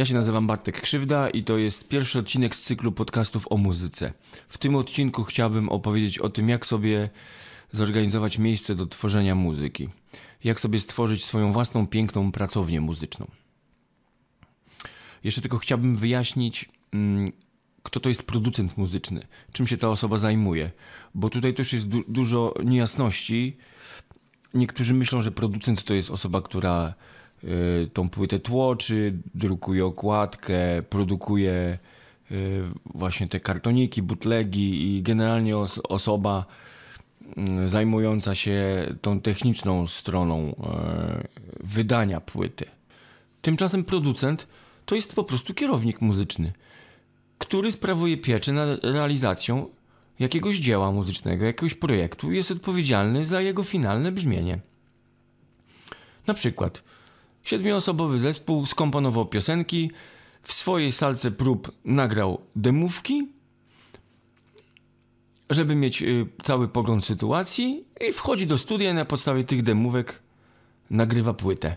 Ja się nazywam Bartek Krzywda i to jest pierwszy odcinek z cyklu podcastów o muzyce. W tym odcinku chciałbym opowiedzieć o tym, jak sobie zorganizować miejsce do tworzenia muzyki. Jak sobie stworzyć swoją własną piękną pracownię muzyczną. Jeszcze tylko chciałbym wyjaśnić, mm, kto to jest producent muzyczny, czym się ta osoba zajmuje, bo tutaj też jest du dużo niejasności. Niektórzy myślą, że producent to jest osoba, która Y, tą płytę tłoczy, drukuje okładkę, produkuje y, właśnie te kartoniki, butlegi i generalnie osoba y, zajmująca się tą techniczną stroną wydania płyty. Tymczasem producent to jest po prostu kierownik muzyczny, który sprawuje pieczę nad realizacją jakiegoś dzieła muzycznego, jakiegoś projektu i jest odpowiedzialny za jego finalne brzmienie. Na przykład Siedmioosobowy zespół skomponował piosenki, w swojej salce prób nagrał demówki, żeby mieć y, cały pogląd sytuacji i wchodzi do studia i na podstawie tych demówek nagrywa płytę.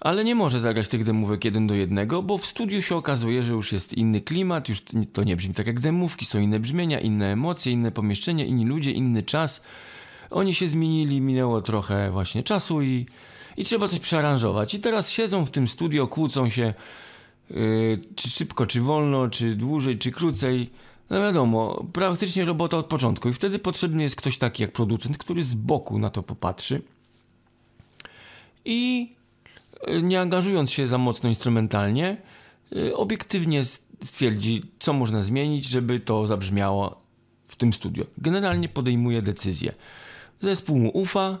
Ale nie może zagrać tych demówek jeden do jednego, bo w studiu się okazuje, że już jest inny klimat, już to nie brzmi tak jak demówki, są inne brzmienia, inne emocje, inne pomieszczenie, inni ludzie, inny czas – oni się zmienili, minęło trochę właśnie czasu i, i trzeba coś przearanżować. I teraz siedzą w tym studio, kłócą się, yy, czy szybko, czy wolno, czy dłużej, czy krócej. No wiadomo, praktycznie robota od początku. I wtedy potrzebny jest ktoś taki jak producent, który z boku na to popatrzy i y, nie angażując się za mocno instrumentalnie, y, obiektywnie stwierdzi, co można zmienić, żeby to zabrzmiało w tym studio. Generalnie podejmuje decyzję. Zespół mu ufa,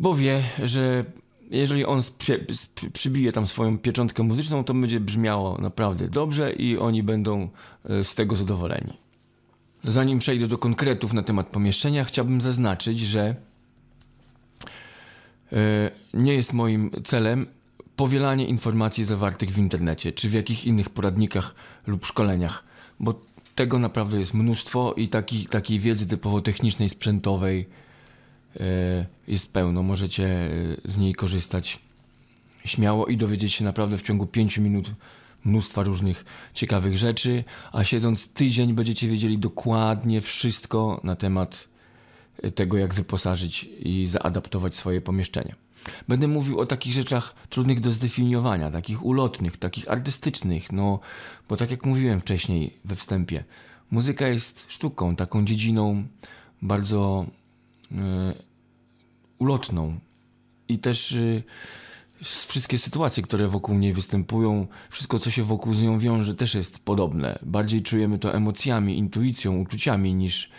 bo wie, że jeżeli on przybije tam swoją pieczątkę muzyczną, to będzie brzmiało naprawdę dobrze i oni będą e, z tego zadowoleni. Zanim przejdę do konkretów na temat pomieszczenia, chciałbym zaznaczyć, że e, nie jest moim celem powielanie informacji zawartych w internecie czy w jakichś innych poradnikach lub szkoleniach, bo tego naprawdę jest mnóstwo i taki, takiej wiedzy typowo technicznej, sprzętowej e, jest pełno. Możecie e, z niej korzystać śmiało i dowiedzieć się naprawdę w ciągu 5 minut mnóstwa różnych ciekawych rzeczy, a siedząc tydzień będziecie wiedzieli dokładnie wszystko na temat e, tego, jak wyposażyć i zaadaptować swoje pomieszczenie. Będę mówił o takich rzeczach trudnych do zdefiniowania, takich ulotnych, takich artystycznych, no bo tak jak mówiłem wcześniej we wstępie, muzyka jest sztuką, taką dziedziną bardzo y, ulotną i też y, wszystkie sytuacje, które wokół niej występują, wszystko co się wokół z nią wiąże też jest podobne. Bardziej czujemy to emocjami, intuicją, uczuciami niż,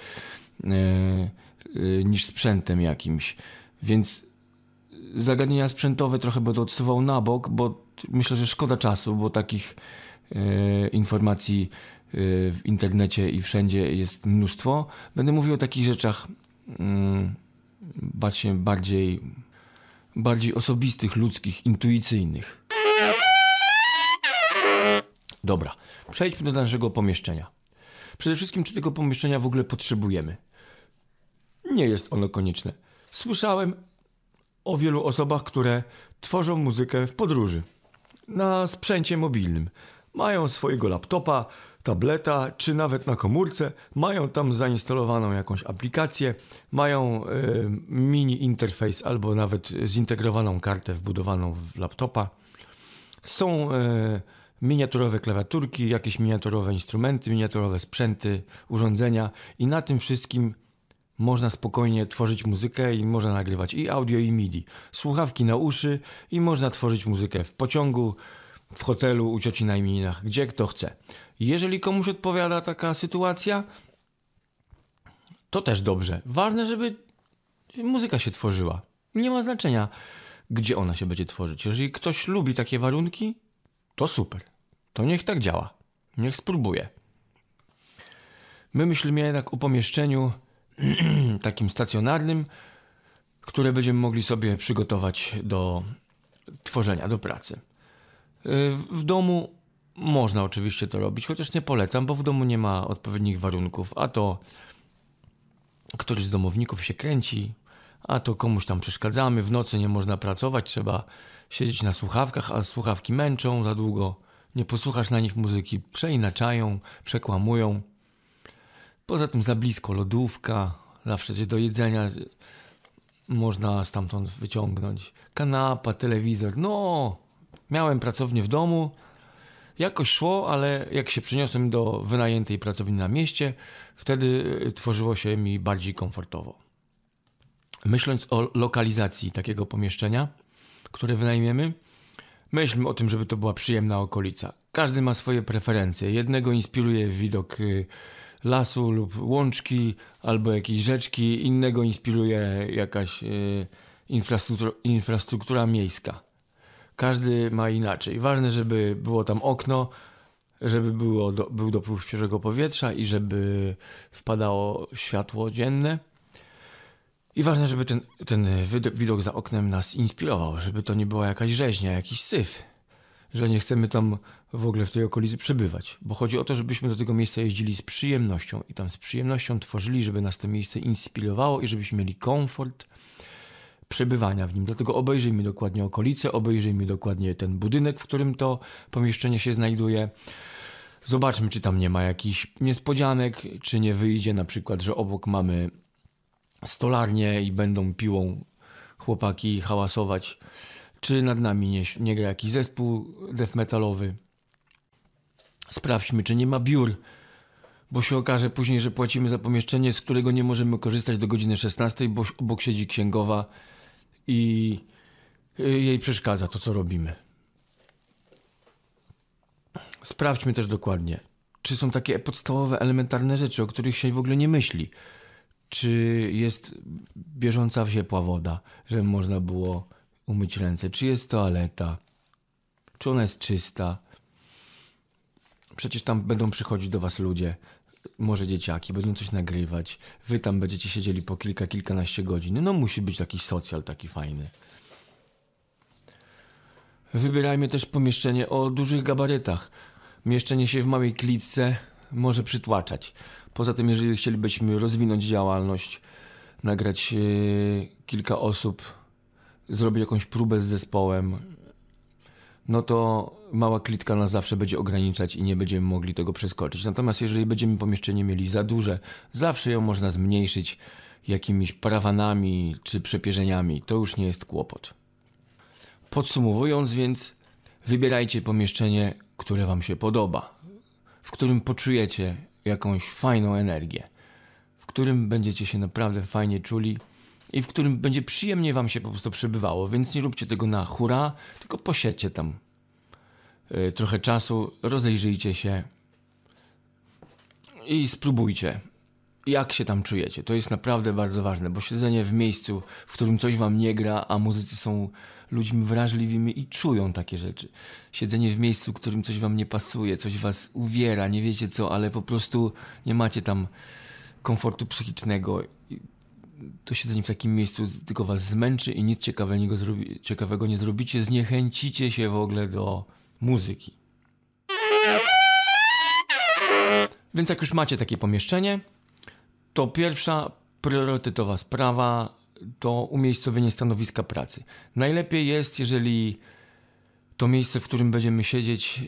y, niż sprzętem jakimś. Więc zagadnienia sprzętowe trochę będę odsuwał na bok, bo myślę, że szkoda czasu, bo takich e, informacji e, w internecie i wszędzie jest mnóstwo. Będę mówił o takich rzeczach mm, bardziej, bardziej, bardziej osobistych, ludzkich, intuicyjnych. Dobra, przejdźmy do naszego pomieszczenia. Przede wszystkim, czy tego pomieszczenia w ogóle potrzebujemy? Nie jest ono konieczne. Słyszałem, o wielu osobach, które tworzą muzykę w podróży na sprzęcie mobilnym. Mają swojego laptopa, tableta, czy nawet na komórce, mają tam zainstalowaną jakąś aplikację, mają y, mini interfejs albo nawet zintegrowaną kartę wbudowaną w laptopa. Są y, miniaturowe klawiaturki, jakieś miniaturowe instrumenty, miniaturowe sprzęty, urządzenia i na tym wszystkim można spokojnie tworzyć muzykę i można nagrywać i audio i MIDI. Słuchawki na uszy i można tworzyć muzykę w pociągu, w hotelu, u cioci na imieninach, gdzie kto chce. Jeżeli komuś odpowiada taka sytuacja, to też dobrze. Ważne, żeby muzyka się tworzyła. Nie ma znaczenia, gdzie ona się będzie tworzyć. Jeżeli ktoś lubi takie warunki, to super. To niech tak działa. Niech spróbuje. My myślimy jednak o pomieszczeniu, takim stacjonarnym, które będziemy mogli sobie przygotować do tworzenia, do pracy. Y, w domu można oczywiście to robić, chociaż nie polecam, bo w domu nie ma odpowiednich warunków, a to któryś z domowników się kręci, a to komuś tam przeszkadzamy, w nocy nie można pracować, trzeba siedzieć na słuchawkach, a słuchawki męczą za długo, nie posłuchasz na nich muzyki, przeinaczają, przekłamują. Poza tym za blisko lodówka, zawsze coś do jedzenia można stamtąd wyciągnąć. Kanapa, telewizor. No, miałem pracownię w domu. Jakoś szło, ale jak się przeniosłem do wynajętej pracowni na mieście, wtedy e, tworzyło się mi bardziej komfortowo. Myśląc o lokalizacji takiego pomieszczenia, które wynajmiemy, myślmy o tym, żeby to była przyjemna okolica. Każdy ma swoje preferencje. Jednego inspiruje widok y, lasu lub łączki albo jakiejś rzeczki, innego inspiruje jakaś y, infrastruktura, infrastruktura miejska. Każdy ma inaczej. Ważne, żeby było tam okno, żeby było do, był dopływ świeżego powietrza i żeby wpadało światło dzienne. I ważne, żeby ten, ten widok za oknem nas inspirował, żeby to nie była jakaś rzeźnia, jakiś syf że nie chcemy tam w ogóle w tej okolicy przebywać, bo chodzi o to, żebyśmy do tego miejsca jeździli z przyjemnością i tam z przyjemnością tworzyli, żeby nas to miejsce inspirowało i żebyśmy mieli komfort przebywania w nim. Dlatego obejrzyjmy dokładnie okolice, obejrzyjmy dokładnie ten budynek, w którym to pomieszczenie się znajduje. Zobaczmy, czy tam nie ma jakichś niespodzianek, czy nie wyjdzie na przykład, że obok mamy stolarnię i będą piłą chłopaki hałasować czy nad nami nie, nie gra jakiś zespół death metalowy? Sprawdźmy, czy nie ma biur, bo się okaże później, że płacimy za pomieszczenie, z którego nie możemy korzystać do godziny 16, bo obok siedzi księgowa i y, jej przeszkadza to, co robimy. Sprawdźmy też dokładnie, czy są takie podstawowe, elementarne rzeczy, o których się w ogóle nie myśli. Czy jest bieżąca ciepła woda, żeby można było umyć ręce, czy jest toaleta, czy ona jest czysta. Przecież tam będą przychodzić do was ludzie, może dzieciaki, będą coś nagrywać. Wy tam będziecie siedzieli po kilka, kilkanaście godzin. No musi być taki socjal taki fajny. Wybierajmy też pomieszczenie o dużych gabarytach. Mieszczenie się w małej klitce może przytłaczać. Poza tym, jeżeli chcielibyśmy rozwinąć działalność, nagrać yy, kilka osób zrobi jakąś próbę z zespołem, no to mała klitka nas zawsze będzie ograniczać i nie będziemy mogli tego przeskoczyć. Natomiast jeżeli będziemy pomieszczenie mieli za duże, zawsze ją można zmniejszyć jakimiś prawanami czy przepierzeniami. To już nie jest kłopot. Podsumowując więc, wybierajcie pomieszczenie, które Wam się podoba, w którym poczujecie jakąś fajną energię, w którym będziecie się naprawdę fajnie czuli i w którym będzie przyjemnie wam się po prostu przebywało, więc nie róbcie tego na hura, tylko posiedźcie tam e, trochę czasu, rozejrzyjcie się i spróbujcie, jak się tam czujecie. To jest naprawdę bardzo ważne, bo siedzenie w miejscu, w którym coś wam nie gra, a muzycy są ludźmi wrażliwymi i czują takie rzeczy. Siedzenie w miejscu, w którym coś wam nie pasuje, coś was uwiera, nie wiecie co, ale po prostu nie macie tam komfortu psychicznego to siedzenie w takim miejscu tylko was zmęczy i nic ciekawego, ciekawego nie zrobicie, zniechęcicie się w ogóle do muzyki. Więc jak już macie takie pomieszczenie, to pierwsza priorytetowa sprawa to umiejscowienie stanowiska pracy. Najlepiej jest, jeżeli to miejsce, w którym będziemy siedzieć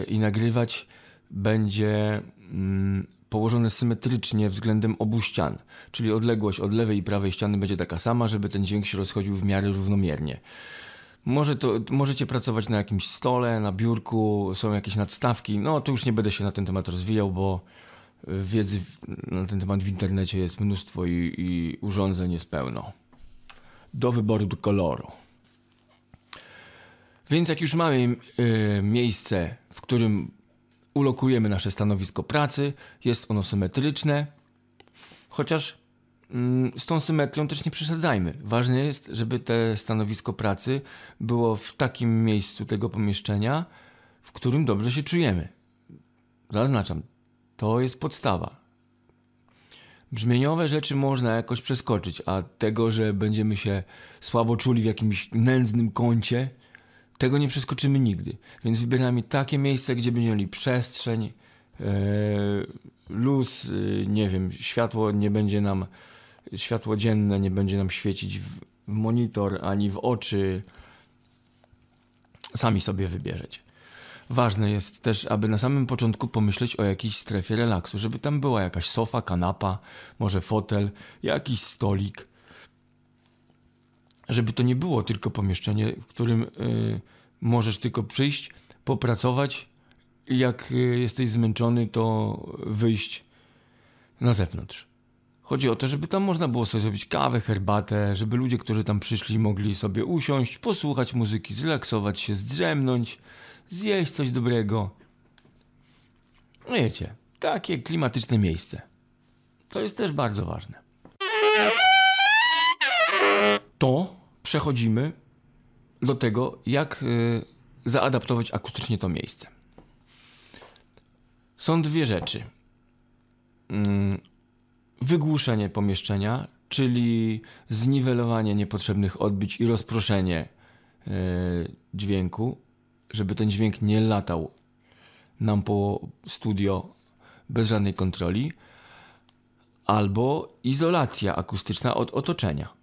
e, i nagrywać, będzie mm, położone symetrycznie względem obu ścian, czyli odległość od lewej i prawej ściany będzie taka sama, żeby ten dźwięk się rozchodził w miarę równomiernie. Może to, możecie pracować na jakimś stole, na biurku, są jakieś nadstawki. No to już nie będę się na ten temat rozwijał, bo wiedzy na ten temat w internecie jest mnóstwo i, i urządzeń jest pełno. Do wyboru do koloru. Więc jak już mamy y, miejsce, w którym ulokujemy nasze stanowisko pracy, jest ono symetryczne, chociaż mm, z tą symetrią też nie przesadzajmy. Ważne jest, żeby te stanowisko pracy było w takim miejscu tego pomieszczenia, w którym dobrze się czujemy. Zaznaczam, to jest podstawa. Brzmieniowe rzeczy można jakoś przeskoczyć, a tego, że będziemy się słabo czuli w jakimś nędznym kącie, tego nie przeskoczymy nigdy. Więc wybieramy takie miejsce, gdzie będziemy mieli przestrzeń, e, luz, e, nie wiem, światło nie będzie nam, światło dzienne nie będzie nam świecić w monitor ani w oczy. Sami sobie wybierzecie. Ważne jest też, aby na samym początku pomyśleć o jakiejś strefie relaksu, żeby tam była jakaś sofa, kanapa, może fotel, jakiś stolik, żeby to nie było tylko pomieszczenie, w którym y, możesz tylko przyjść, popracować i jak y, jesteś zmęczony, to wyjść na zewnątrz. Chodzi o to, żeby tam można było sobie zrobić kawę, herbatę, żeby ludzie, którzy tam przyszli, mogli sobie usiąść, posłuchać muzyki, zrelaksować się, zdrzemnąć, zjeść coś dobrego. No wiecie, takie klimatyczne miejsce. To jest też bardzo ważne. To przechodzimy do tego, jak y, zaadaptować akustycznie to miejsce. Są dwie rzeczy. Mm, wygłuszenie pomieszczenia, czyli zniwelowanie niepotrzebnych odbić i rozproszenie y, dźwięku, żeby ten dźwięk nie latał nam po studio bez żadnej kontroli, albo izolacja akustyczna od otoczenia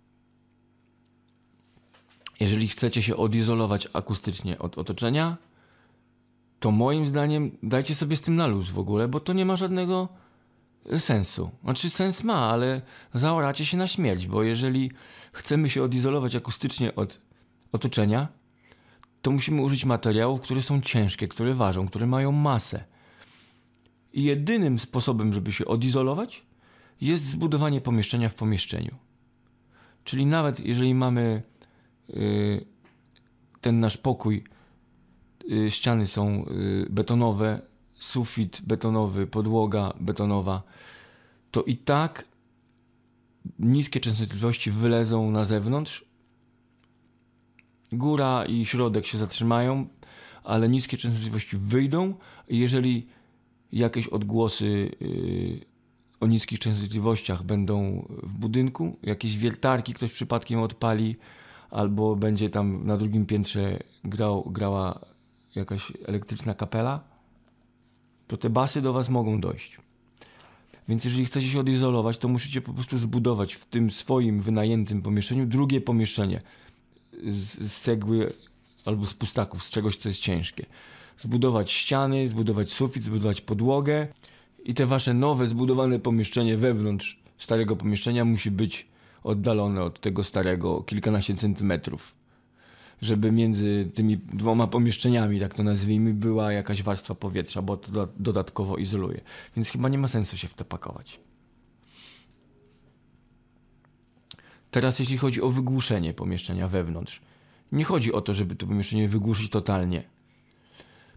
jeżeli chcecie się odizolować akustycznie od otoczenia, to moim zdaniem dajcie sobie z tym na luz w ogóle, bo to nie ma żadnego sensu. Znaczy sens ma, ale zaoracie się na śmierć, bo jeżeli chcemy się odizolować akustycznie od otoczenia, to musimy użyć materiałów, które są ciężkie, które ważą, które mają masę. I jedynym sposobem, żeby się odizolować, jest zbudowanie pomieszczenia w pomieszczeniu. Czyli nawet jeżeli mamy Y, ten nasz pokój. Y, ściany są y, betonowe, sufit betonowy, podłoga betonowa. To i tak niskie częstotliwości wylezą na zewnątrz. Góra i środek się zatrzymają, ale niskie częstotliwości wyjdą. Jeżeli jakieś odgłosy o niskich częstotliwościach będą w budynku, jakieś wiertarki ktoś przypadkiem odpali, albo będzie tam na drugim piętrze grał, grała jakaś elektryczna kapela, to te basy do Was mogą dojść. Więc jeżeli chcecie się odizolować, to musicie po prostu zbudować w tym swoim wynajętym pomieszczeniu drugie pomieszczenie z, z cegły albo z pustaków, z czegoś, co jest ciężkie. Zbudować ściany, zbudować sufit, zbudować podłogę i te wasze nowe zbudowane pomieszczenie wewnątrz starego pomieszczenia musi być oddalone od tego starego kilkanaście centymetrów. Żeby między tymi dwoma pomieszczeniami, tak to nazwijmy, była jakaś warstwa powietrza, bo to dodatkowo izoluje. Więc chyba nie ma sensu się w to pakować. Teraz jeśli chodzi o wygłuszenie pomieszczenia wewnątrz. Nie chodzi o to, żeby to pomieszczenie wygłuszyć totalnie.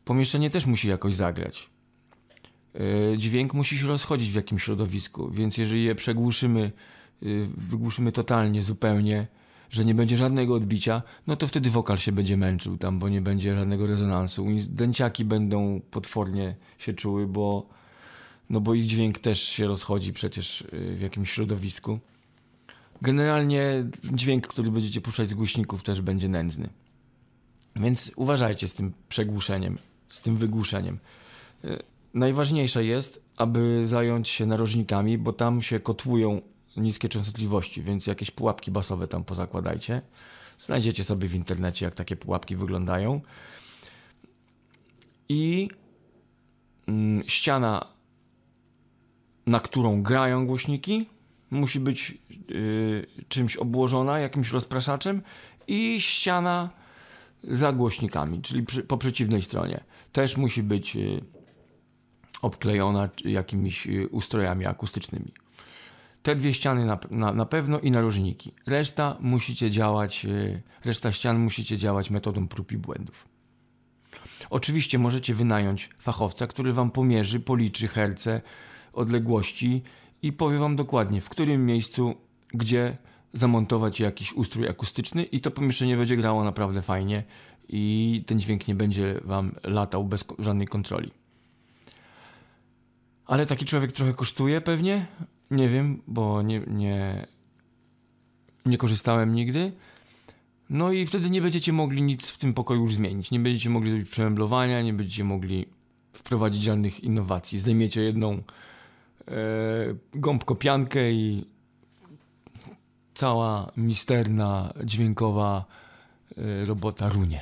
Pomieszczenie też musi jakoś zagrać. E, dźwięk musi się rozchodzić w jakimś środowisku, więc jeżeli je przegłuszymy Y, wygłuszymy totalnie, zupełnie, że nie będzie żadnego odbicia, no to wtedy wokal się będzie męczył tam, bo nie będzie żadnego rezonansu. Dęciaki będą potwornie się czuły, bo, no bo ich dźwięk też się rozchodzi przecież y, w jakimś środowisku. Generalnie dźwięk, który będziecie puszczać z głośników też będzie nędzny. Więc uważajcie z tym przegłuszeniem, z tym wygłuszeniem. Y, najważniejsze jest, aby zająć się narożnikami, bo tam się kotłują niskie częstotliwości, więc jakieś pułapki basowe tam pozakładajcie. Znajdziecie sobie w internecie, jak takie pułapki wyglądają. I mm, ściana, na którą grają głośniki, musi być yy, czymś obłożona, jakimś rozpraszaczem, i ściana za głośnikami, czyli przy, po przeciwnej stronie, też musi być yy, obklejona jakimiś yy, ustrojami akustycznymi. Te dwie ściany na, na, na pewno i narożniki. Reszta musicie działać, y, reszta ścian musicie działać metodą prób i błędów. Oczywiście możecie wynająć fachowca, który wam pomierzy, policzy herce, odległości i powie wam dokładnie, w którym miejscu, gdzie zamontować jakiś ustrój akustyczny i to pomieszczenie będzie grało naprawdę fajnie i ten dźwięk nie będzie wam latał bez żadnej kontroli. Ale taki człowiek trochę kosztuje pewnie, nie wiem, bo nie, nie, nie korzystałem nigdy. No i wtedy nie będziecie mogli nic w tym pokoju już zmienić. Nie będziecie mogli zrobić przemeblowania, nie będziecie mogli wprowadzić żadnych innowacji. Zdejmiecie jedną e, gąbkopiankę i cała misterna, dźwiękowa e, robota runie.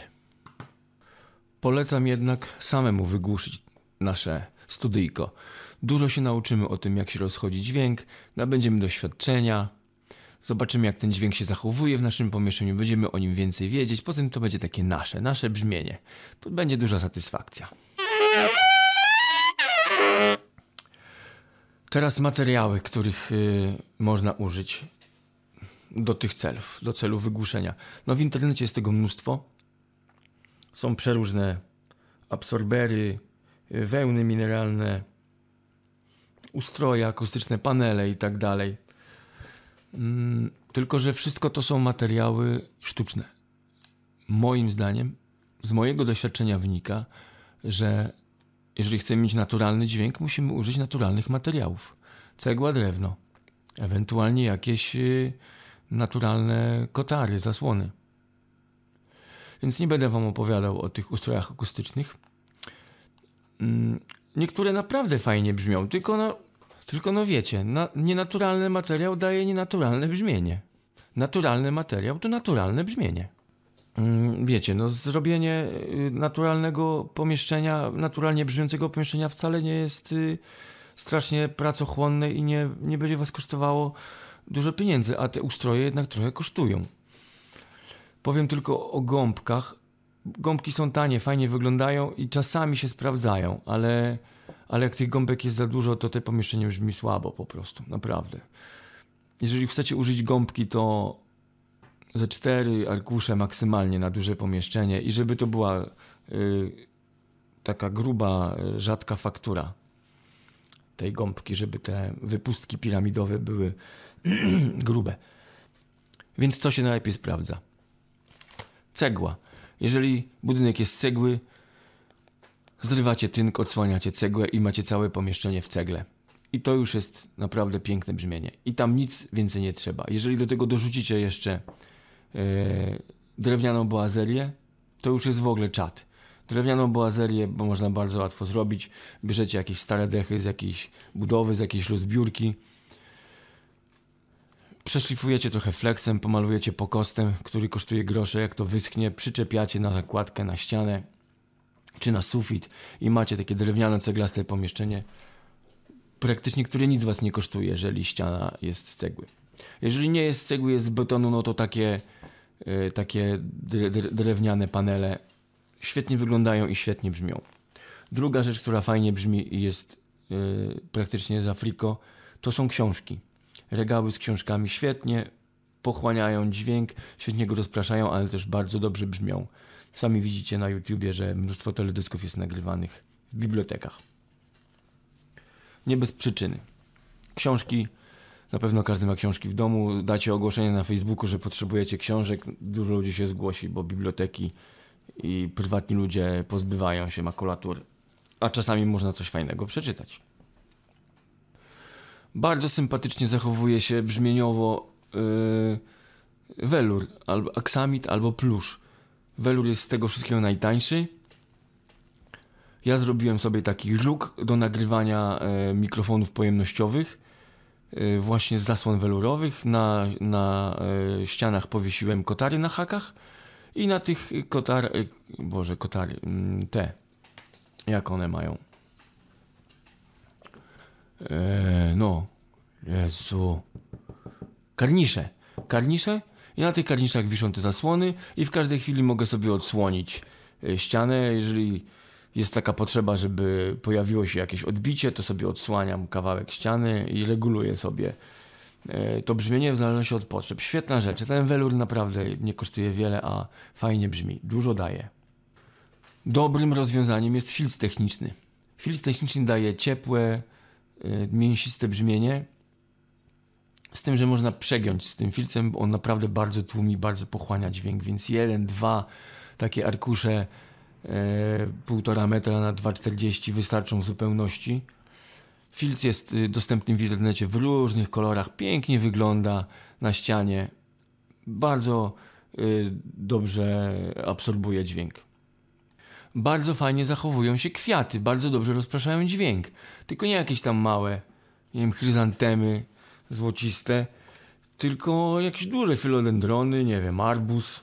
Polecam jednak samemu wygłuszyć nasze studyjko. Dużo się nauczymy o tym, jak się rozchodzi dźwięk, nabędziemy doświadczenia, zobaczymy, jak ten dźwięk się zachowuje w naszym pomieszczeniu, będziemy o nim więcej wiedzieć. Poza tym to będzie takie nasze, nasze brzmienie. To będzie duża satysfakcja. Teraz materiały, których yy, można użyć do tych celów, do celów wygłuszenia. No w internecie jest tego mnóstwo. Są przeróżne absorbery, y, wełny mineralne, ustroje akustyczne, panele i tak dalej. Mm, tylko, że wszystko to są materiały sztuczne. Moim zdaniem, z mojego doświadczenia wynika, że jeżeli chcemy mieć naturalny dźwięk, musimy użyć naturalnych materiałów. Cegła, drewno, ewentualnie jakieś y, naturalne kotary, zasłony. Więc nie będę Wam opowiadał o tych ustrojach akustycznych. Mm, Niektóre naprawdę fajnie brzmią, tylko no, tylko no wiecie, na, nienaturalny materiał daje nienaturalne brzmienie. Naturalny materiał to naturalne brzmienie. Mm, wiecie, no zrobienie y, naturalnego pomieszczenia, naturalnie brzmiącego pomieszczenia wcale nie jest y, strasznie pracochłonne i nie, nie będzie was kosztowało dużo pieniędzy, a te ustroje jednak trochę kosztują. Powiem tylko o gąbkach, gąbki są tanie, fajnie wyglądają i czasami się sprawdzają, ale, ale jak tych gąbek jest za dużo, to te pomieszczenie brzmi słabo po prostu, naprawdę. Jeżeli chcecie użyć gąbki, to ze cztery arkusze maksymalnie na duże pomieszczenie i żeby to była y, taka gruba, y, rzadka faktura tej gąbki, żeby te wypustki piramidowe były grube. Więc co się najlepiej sprawdza? Cegła. Jeżeli budynek jest z cegły, zrywacie tynk, odsłaniacie cegłę i macie całe pomieszczenie w cegle. I to już jest naprawdę piękne brzmienie. I tam nic więcej nie trzeba. Jeżeli do tego dorzucicie jeszcze yy, drewnianą boazerię, to już jest w ogóle czat. Drewnianą boazerię bo można bardzo łatwo zrobić. Bierzecie jakieś stare dechy z jakiejś budowy, z jakiejś rozbiórki Przeszlifujecie trochę flexem, pomalujecie pokostem, który kosztuje grosze, jak to wyschnie, przyczepiacie na zakładkę, na ścianę czy na sufit i macie takie drewniane, ceglaste pomieszczenie, praktycznie które nic was nie kosztuje, jeżeli ściana jest z cegły. Jeżeli nie jest z cegły, jest z betonu, no to takie, yy, takie drewniane panele świetnie wyglądają i świetnie brzmią. Druga rzecz, która fajnie brzmi i jest yy, praktycznie za friko, to są książki regały z książkami świetnie pochłaniają dźwięk, świetnie go rozpraszają, ale też bardzo dobrze brzmią. Sami widzicie na YouTubie, że mnóstwo teledysków jest nagrywanych w bibliotekach. Nie bez przyczyny. Książki, na pewno każdy ma książki w domu. Dacie ogłoszenie na Facebooku, że potrzebujecie książek. Dużo ludzi się zgłosi, bo biblioteki i prywatni ludzie pozbywają się makulatur. A czasami można coś fajnego przeczytać bardzo sympatycznie zachowuje się brzmieniowo yy, welur, albo aksamit, albo plusz. Welur jest z tego wszystkiego najtańszy. Ja zrobiłem sobie taki róg do nagrywania yy, mikrofonów pojemnościowych yy, właśnie z zasłon welurowych. Na, na e, ścianach powiesiłem kotary na hakach i na tych kotar... Boże, kotary... Mm, te... Jak one mają? Eee, no. Jezu. Karnisze. Karnisze? I na tych karniszach wiszą te zasłony i w każdej chwili mogę sobie odsłonić e, ścianę. Jeżeli jest taka potrzeba, żeby pojawiło się jakieś odbicie, to sobie odsłaniam kawałek ściany i reguluję sobie e, to brzmienie w zależności od potrzeb. Świetna rzecz. Ten welur naprawdę nie kosztuje wiele, a fajnie brzmi. Dużo daje. Dobrym rozwiązaniem jest filc techniczny. Filc techniczny daje ciepłe, Y, mięsiste brzmienie. Z tym, że można przegiąć z tym filcem, bo on naprawdę bardzo tłumi, bardzo pochłania dźwięk, więc jeden, dwa takie arkusze y, półtora metra na 2,40 wystarczą w zupełności. Filc jest y, dostępny w internecie w różnych kolorach, pięknie wygląda na ścianie, bardzo dobrze absorbuje dźwięk bardzo fajnie zachowują się kwiaty, bardzo dobrze rozpraszają dźwięk. Tylko nie jakieś tam małe, nie wiem, chryzantemy złociste, tylko jakieś duże filodendrony, nie wiem, arbus,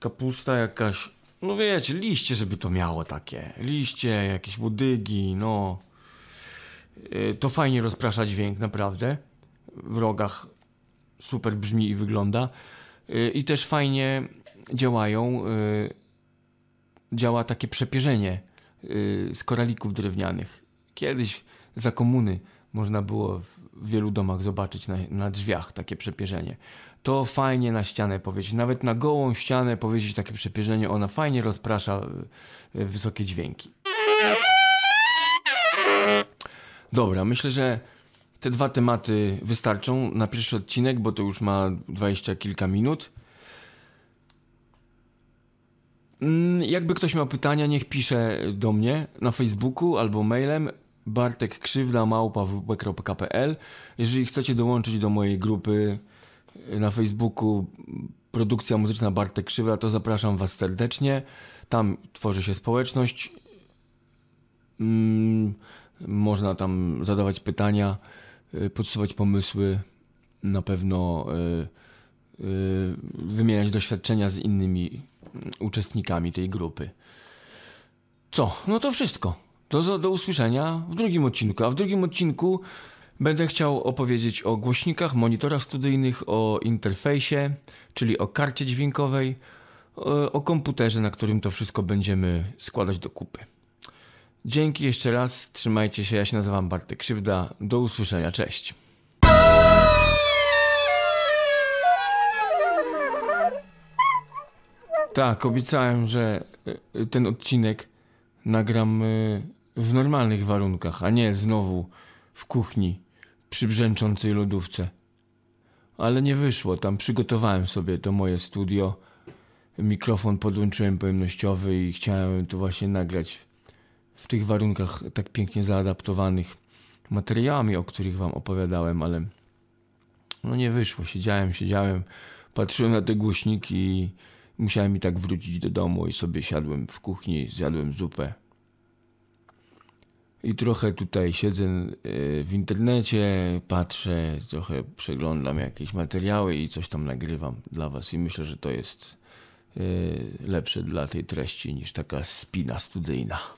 kapusta jakaś. No wiecie, liście, żeby to miało takie. Liście, jakieś budygi, no. E, to fajnie rozprasza dźwięk, naprawdę. W rogach super brzmi i wygląda. E, I też fajnie działają e, działa takie przepierzenie y, z koralików drewnianych. Kiedyś za komuny można było w wielu domach zobaczyć na, na drzwiach takie przepierzenie. To fajnie na ścianę powiedzieć, nawet na gołą ścianę powiedzieć takie przepierzenie, ona fajnie rozprasza y, wysokie dźwięki. Dobra, myślę, że te dwa tematy wystarczą na pierwszy odcinek, bo to już ma dwadzieścia kilka minut. Mm, jakby ktoś miał pytania, niech pisze do mnie na Facebooku albo mailem Bartek Krzywda bartekkrzywdamałpa.pl Jeżeli chcecie dołączyć do mojej grupy na Facebooku Produkcja Muzyczna Bartek Krzywda, to zapraszam Was serdecznie. Tam tworzy się społeczność. Mm, można tam zadawać pytania, y, podsuwać pomysły, na pewno y, y, wymieniać doświadczenia z innymi uczestnikami tej grupy. Co? No to wszystko. Do, do usłyszenia w drugim odcinku. A w drugim odcinku będę chciał opowiedzieć o głośnikach, monitorach studyjnych, o interfejsie, czyli o karcie dźwiękowej, o komputerze, na którym to wszystko będziemy składać do kupy. Dzięki jeszcze raz, trzymajcie się, ja się nazywam Bartek Krzywda, do usłyszenia, cześć. Tak, obiecałem, że e, ten odcinek nagram e, w normalnych warunkach, a nie znowu w kuchni przy brzęczącej lodówce. Ale nie wyszło, tam przygotowałem sobie to moje studio. Mikrofon podłączyłem pojemnościowy i chciałem tu właśnie nagrać w tych warunkach tak pięknie zaadaptowanych materiałami, o których wam opowiadałem, ale no nie wyszło. Siedziałem, siedziałem, patrzyłem na te głośniki i Musiałem i tak wrócić do domu i sobie siadłem w kuchni, zjadłem zupę. I trochę tutaj siedzę e, w internecie, patrzę, trochę przeglądam jakieś materiały i coś tam nagrywam dla Was. I myślę, że to jest e, lepsze dla tej treści niż taka spina studyjna.